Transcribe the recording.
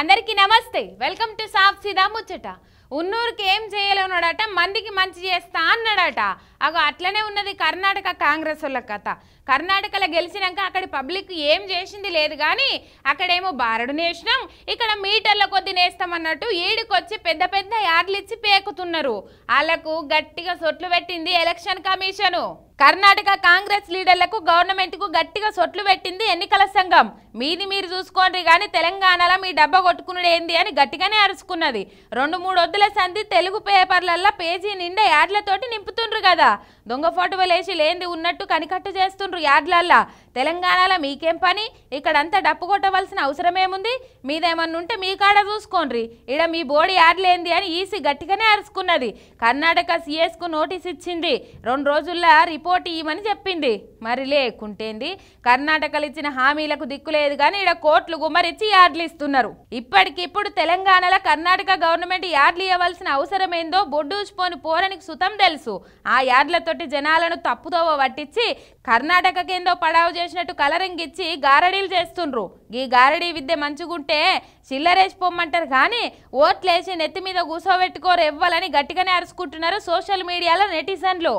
అందరికీ నమస్తే welcome to సాఫ్ సీదా ముచ్చట ఉన్నూరుకి ఏం చేయలేనున్నాడట మందికి మంచి చేస్తా అన్నాడట అగో అట్లనే ఉన్నది కర్ణాటక కాంగ్రెస్ వాళ్ళ కథ కర్ణాటకలో గెలిచినాక అక్కడ పబ్లిక్ ఏం చేసింది లేదు కానీ అక్కడేమో బారడు నేసినాం ఇక్కడ మీటర్ల కొద్ది నేస్తామన్నట్టు ఈడికొచ్చి పెద్ద పెద్ద యార్డ్లు ఇచ్చి పేకుతున్నారు వాళ్ళకు గట్టిగా సొట్లు పెట్టింది ఎలక్షన్ కమిషను కర్ణాటక కాంగ్రెస్ లీడర్లకు గవర్నమెంట్కు గట్టిగా సొట్లు పెట్టింది ఎన్నికల సంఘం మీది మీరు చూసుకోండి కానీ తెలంగాణలో మీ డబ్బా కొట్టుకున్నది ఏంది అని గట్టిగానే అరుచుకున్నది రెండు మూడు వద్దుల పేజీల సంధి తెలుగు పేపర్లల్లో పేజీ నిండా యాడ్లతోటి నింపుతుండ్రు కదా దొంగ ఫోటోలు వేసి లేనిది ఉన్నట్టు కనికట్టు చేస్తుండ్రు యాడ్లల్లా తెలంగాణలో మీకేం పని ఇక్కడంతా డప్పు కొట్టవలసిన అవసరమేముంది మీదేమన్నా ఉంటే మీ కాడ చూసుకోండి ఇడ మీ బోడి యాడ్లేంది అని ఈసీ గట్టిగానే అరుచుకున్నది కర్ణాటక సీఎస్కు నోటీస్ ఇచ్చింది రెండు రోజుల్లో రిపోర్ట్ ఇవ్వమని చెప్పింది మరి లేకుంటేంది కర్ణాటకలు ఇచ్చిన హామీలకు దిక్కులేదు కానీ ఇక్కడ కోట్లు గుమ్మరిచ్చి యార్డ్లు ఇస్తున్నారు ఇప్పటికిప్పుడు తెలంగాణలో కర్ణాటక గవర్నమెంట్ యార్డ్లు ఇవ్వవలసిన అవసరం ఏందో బొడ్డూచిపోని పోరనికి సుతం తెలుసు ఆ యార్డ్లతోటి జనాలను తప్పుదోవ పట్టించి కర్ణాటక కేందో పడావు చేసినట్టు కలరింగ్ ఇచ్చి గారడీలు చేస్తుండ్రు ఈ గారడీ విద్య చిల్లరేసి పొమ్మంటారు కానీ ఓట్లేసి నెత్తి మీద కూసోబెట్టుకోరు ఇవ్వాలని గట్టిగానే అరుచుకుంటున్నారు సోషల్ మీడియాలో నెటిజన్లు